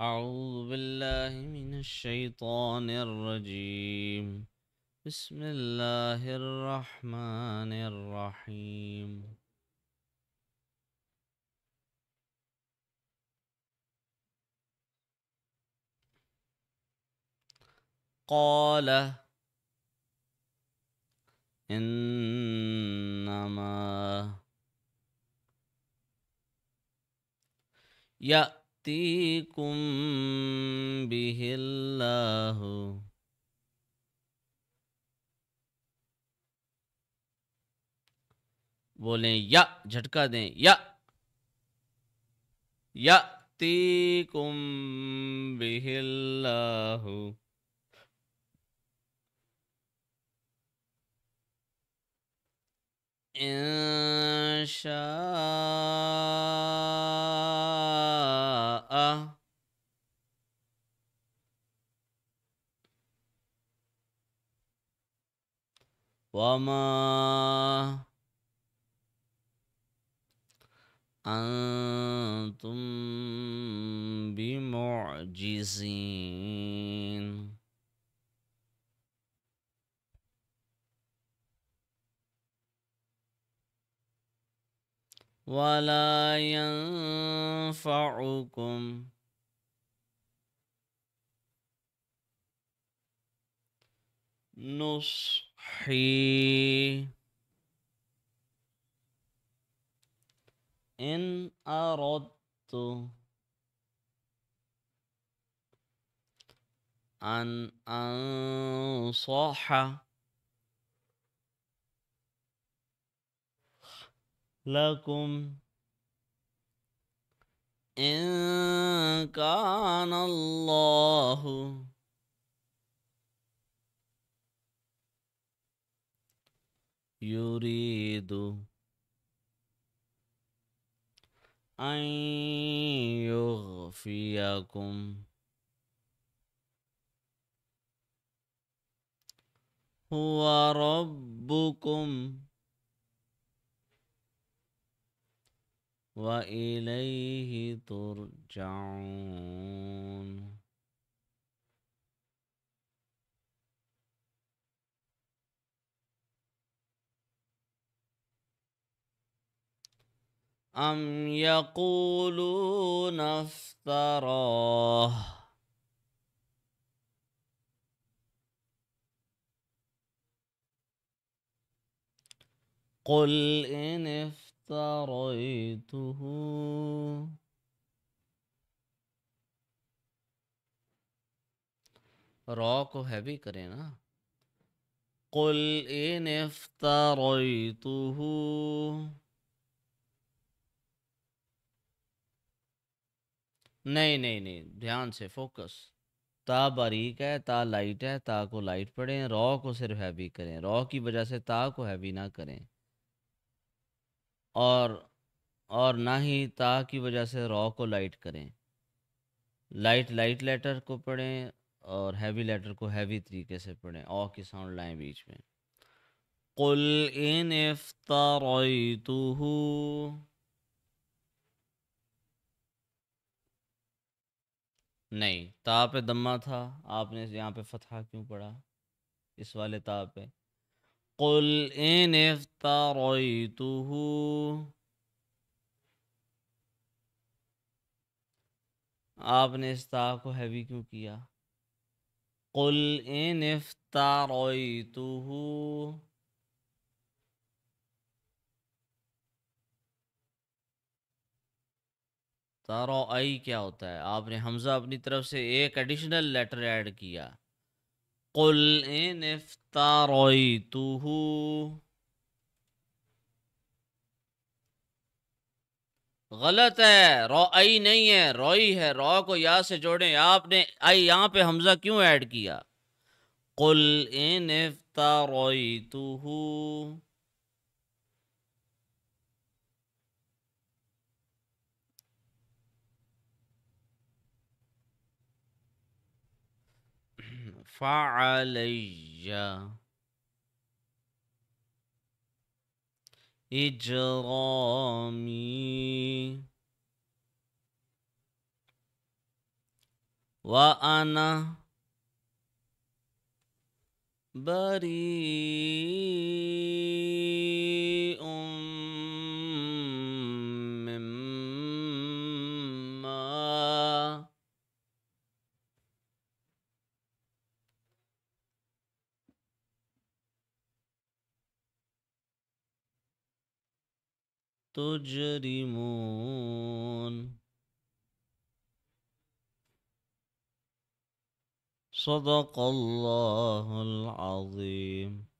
أعوذ بالله من الشيطان الرجيم بسم الله الرحمن الرحيم قال إنما يأ يُؤْتِيكُمْ بِهِ اللَّهُ بولیں یا جھٹکا دیں یا یا تیکم بھی اللہ انشاء وما أنتم بمعجزين ولا ينفعكم نصر يضحي إن أردت أن أنصح لكم إن كان الله يريد أن يغفيكم هو ربكم وإليه ترجعون أم يقولون افتراه قل إن افتريته रॉ هبي كرينا قل إن افتريته نہیں نہیں نہیں دھیان سے فوکس تا باریک ہے تا لائٹ ہے تا کو لائٹ پڑھیں رو کو صرف ہیوی کریں رو کی وجہ سے تا کو ہیوی نہ کریں اور اور نہ ہی تا کی وجہ سے رو کو لائٹ کریں لائٹ لائٹ لیٹر کو پڑھیں اور ہیوی لیٹر کو ہیوی طریقے سے پڑھیں او کی ساؤنڈ لائیں بیچ میں نہیں تا پہ دمہ تھا آپ نے یہاں پہ فتحہ کیوں پڑا اس والے تا پہ قل ان روئی آپ نے اس تا کو ہیوی کیوں کیا قل ان نیفتا تارو آئی کیا ہوتا ہے آپ نے حمزہ اپنی طرف سے ایک ایڈیشنل لیٹر ایڈ کیا قل ان تو غلط ہے رو آئی نہیں ہے روئی ہے رو کو یا سے جوڑیں آپ نے آئی یہاں پہ حمزہ کیوں ایڈ کیا قل ان نیفتا تو ہو فعلي إجرامي وأنا بريء تجرمون صدق الله العظيم